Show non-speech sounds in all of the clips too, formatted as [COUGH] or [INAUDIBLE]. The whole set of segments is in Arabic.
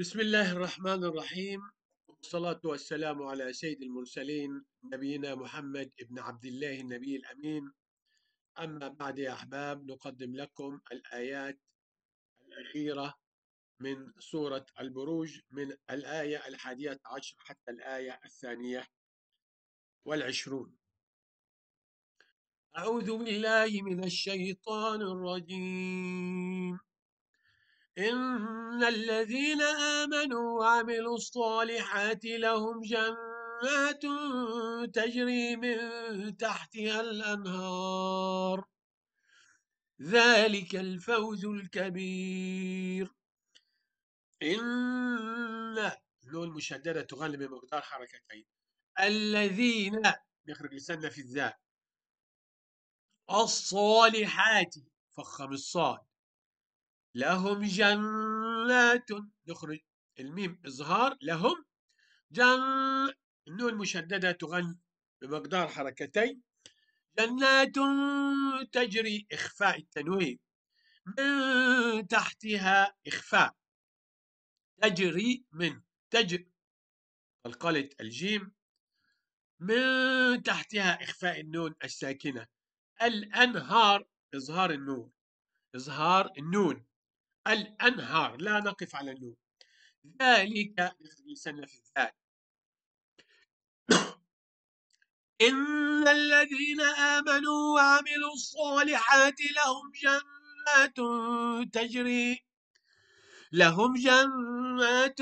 بسم الله الرحمن الرحيم والصلاة والسلام على سيد المرسلين نبينا محمد ابن عبد الله النبي الأمين أما بعد يا أحباب نقدم لكم الآيات الأخيرة من سورة البروج من الآية الحادية عشر حتى الآية الثانية والعشرون أعوذ بالله من الشيطان الرجيم إن الذين آمنوا وعملوا الصالحات لهم جنات تجري من تحتها الأنهار ذلك الفوز الكبير إن لون مشددة تغلب بمقدار حركتين الذين يخرج لساننا في الذات الصالحات فخم الصاد لهم جنات نخرج الميم إظهار لهم جن النون مشددة تغن بمقدار حركتين جنات تجري إخفاء التنوين من تحتها إخفاء تجري من تجري القالة الجيم من تحتها إخفاء النون الساكنة الأنهار إظهار النور إظهار النون الأنهار لا نقف على النور ذلك في ذلك [COUGHS] إن الذين آمنوا وعملوا الصالحات لهم جنات تجري لهم جنات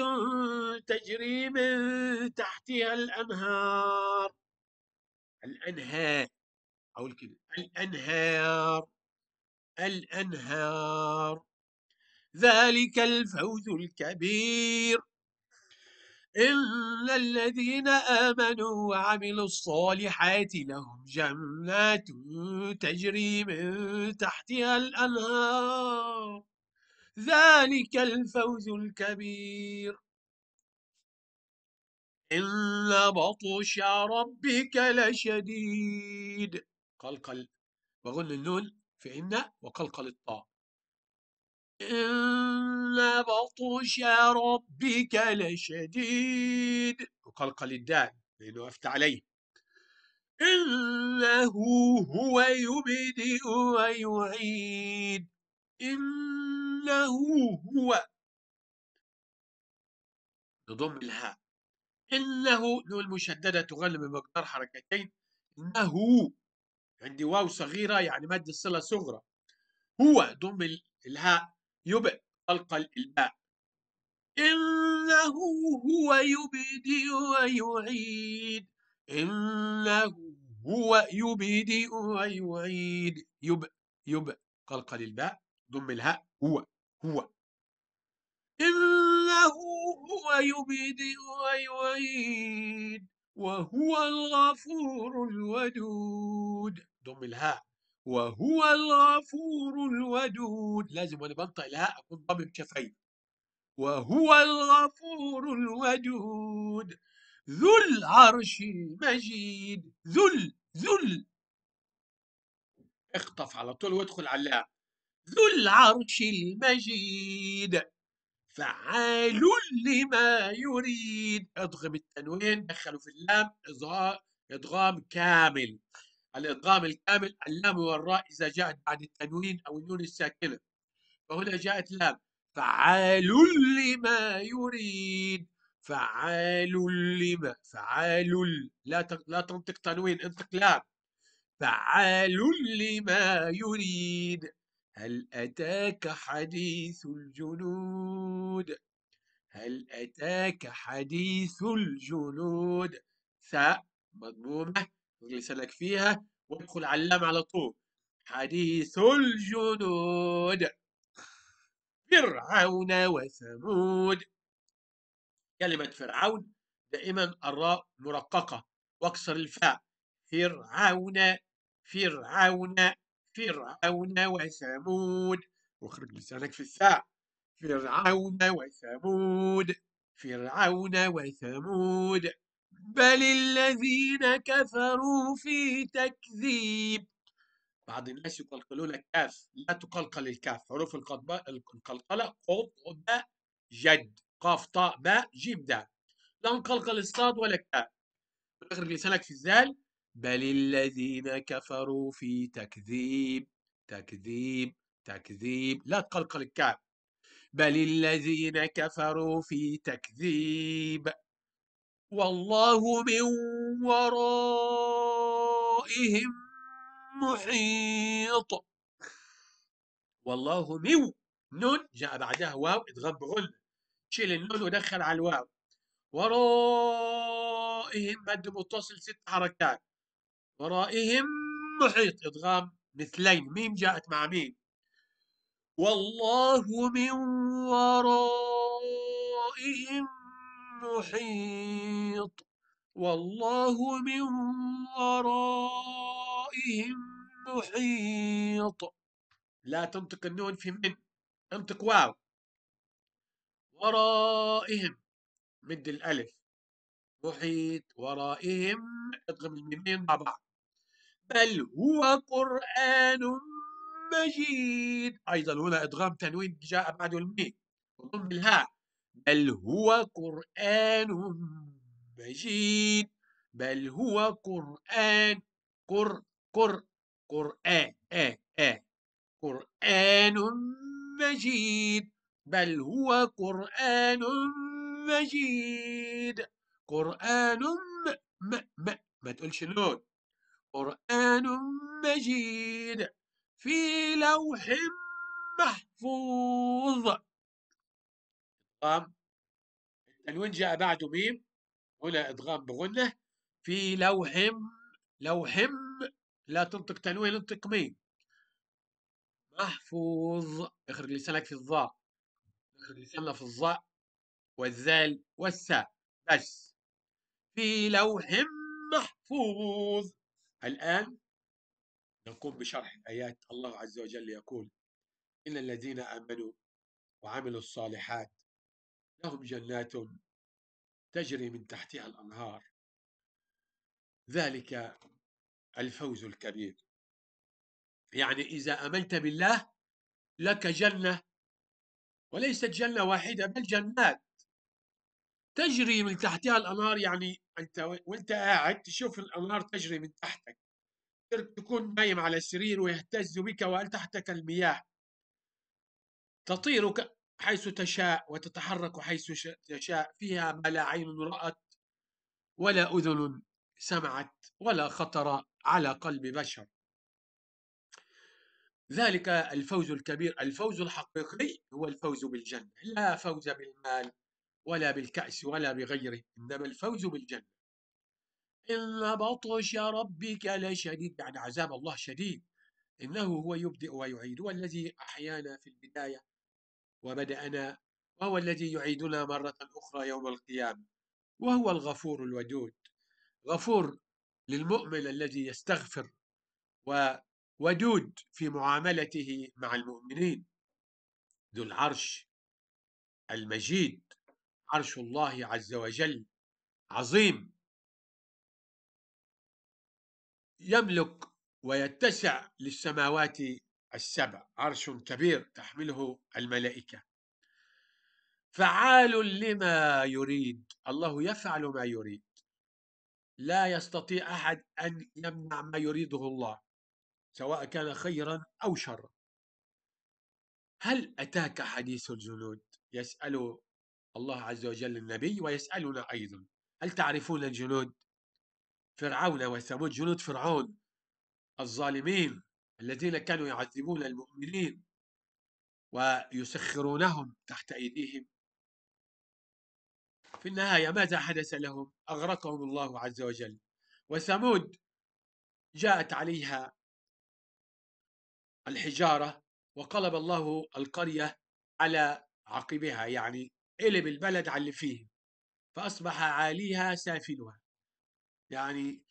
تجري من تحتها الأنهار الأنهار أو الكلمة الأنهار الأنهار ذلك الفوز الكبير إن الذين آمنوا وعملوا الصالحات لهم جنات تجري من تحتها الأنهار ذلك الفوز الكبير إن بطش ربك لشديد قلقل وغن النون في إن وقلقل الطاء إن بطش ربك لشديد وقلق للدال لأنه أفتى عليه إنه هو يبدئ ويعيد إنه هو نضم الهاء إنه نون المشددة تغلب بمقدار حركتين إنه عندي واو صغيرة يعني مد الصلة صغرى هو ضم الهاء يبقى ألقى الباء إنه هو يبدئ ويعيد إنه هو يبدئ ويعيد يب يب قلق للباء ضم الهاء هو هو إنه هو يبدئ ويعيد وهو الغفور الودود ضم الهاء وهو الغفور الودود لازم وانا بنطق الهاء اكون ضمم كفين وهو الغفور الودود ذو العرش المجيد ذل ذل اخطف على طول وادخل على الله ذو العرش المجيد فعال لما يريد اضغم التنوين دخلوا في اللام اضغام كامل الإدغام الكامل اللام والراء إذا جاءت بعد التنوين أو النون الساكنة فهنا جاءت لام فعال لما يريد فعال لما فعال لا لا تنطق تنوين انطق لام فعال لما يريد هل أتاك حديث الجنود هل أتاك حديث الجنود ثاء مضمومة اجلس لك فيها وادخل علام على طول حديث الجنود فرعون وثمود كلمة فرعون دائما الراء مرققة واكسر الفاء فرعون فرعون فرعون وثمود واخرج لسانك في الثاء فرعون وثمود فرعون وثمود بل الذين كفروا في تكذيب بعض الناس يقلقلون الكاف لا تقلقل الكاف حروف القلقلة قط باء جد قاف طاء باء جيم دال لا نقلقل الصاد ولا الكاف تخرج لسانك في الزال بل الذين كفروا في تكذيب تكذيب تكذيب لا تقلقل الكاف بل الذين كفروا في تكذيب والله من ورائهم محيط والله من نون جاء بعدها واو ادغام بغلة شيل النون ودخل على الواو ورائهم مد متصل ست حركات ورائهم محيط ادغام مثلين ميم جاءت مع ميم والله من ورائهم محيط والله من ورائهم محيط لا تنطق النون في من انطق واو ورائهم مد الألف محيط ورائهم اضغم الميمين مع بعض بل هو قرآن مجيد أيضا هنا إدغام تنوين جاء بعده الميم وضم الهاء بل هو قرآن مجيد بل هو قرآن قر قر قرآن آه آه قرآن مجيد بل هو قرآن مجيد قرآن م م م ما تقولش نون قرآن مجيد في لوح محفوظ إدغام التنوين جاء بعده ميم هنا إدغام بغنة في لوح لوح لا تنطق تنوين انطق ميم محفوظ اخرج لسانك في الظاء اخرج لساننا في الظاء والذال والساء بس في لوح محفوظ الآن نقوم بشرح آيات الله عز وجل يقول إن الذين آمنوا وعملوا الصالحات لهم جنات تجري من تحتها الأنهار ذلك الفوز الكبير يعني إذا آمنت بالله لك جنة وليست جنة واحدة بل جنات تجري من تحتها الأنهار يعني أنت وأنت قاعد تشوف الأنهار تجري من تحتك تكون نايم على السرير ويهتز بك وأن تحتك المياه تطيرك حيث تشاء وتتحرك حيث تشاء فيها ما لا عين رأت ولا أذن سمعت ولا خطر على قلب بشر ذلك الفوز الكبير الفوز الحقيقي هو الفوز بالجنة لا فوز بالمال ولا بالكأس ولا بغيره إنما الفوز بالجنة إن بطش ربك لشديد يعني عذاب الله شديد إنه هو يبدئ ويعيد والذي أحيانا في البداية وبدأنا وهو الذي يعيدنا مرة أخرى يوم القيامة وهو الغفور الودود غفور للمؤمن الذي يستغفر وودود في معاملته مع المؤمنين ذو العرش المجيد عرش الله عز وجل عظيم يملك ويتسع للسماوات السبع عرش كبير تحمله الملائكة فعال لما يريد الله يفعل ما يريد لا يستطيع أحد أن يمنع ما يريده الله سواء كان خيرا أو شرا هل أتاك حديث الجنود يسأل الله عز وجل النبي ويسألنا أيضا هل تعرفون الجنود فرعون وثمود جنود فرعون الظالمين الذين كانوا يعذبون المؤمنين ويسخرونهم تحت أيديهم في النهاية ماذا حدث لهم؟ أغرقهم الله عز وجل وثمود جاءت عليها الحجارة وقلب الله القرية على عقبها يعني قلب البلد على اللي فيه فأصبح عاليها سافلها يعني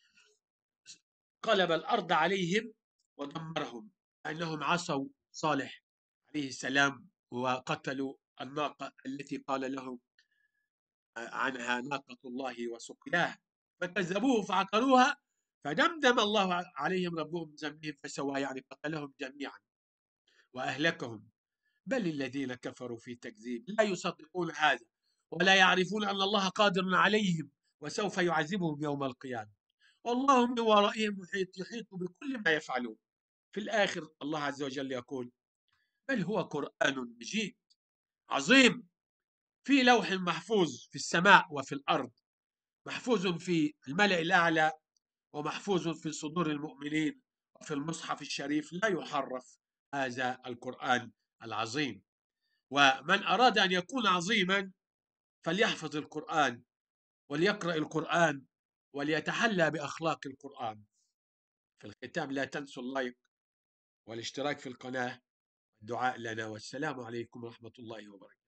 قلب الأرض عليهم ودمرهم لأنهم عصوا صالح عليه السلام وقتلوا الناقة التي قال لهم آه، عنها ناقة الله وسقياه فكذبوه فعقروها فدمدم الله عليهم ربهم بذنبهم فسوى يعني قتلهم جميعا وأهلكهم بل الذين كفروا في تكذيب لا يصدقون هذا ولا يعرفون أن الله قادر عليهم وسوف يعذبهم يوم القيامة والله من ورائهم محيط يحيط بكل ما يفعلون في الآخر الله عز وجل يقول بل هو قرآن مجيد عظيم في لوح محفوظ في السماء وفي الأرض محفوظ في الملأ الأعلى ومحفوظ في صدور المؤمنين وفي المصحف الشريف لا يحرف هذا القرآن العظيم ومن أراد أن يكون عظيما فليحفظ القرآن وليقرأ القرآن وليتحلى بأخلاق القرآن في الختام لا تنسوا اللايك والاشتراك في القناة دعاء لنا والسلام عليكم ورحمة الله وبركاته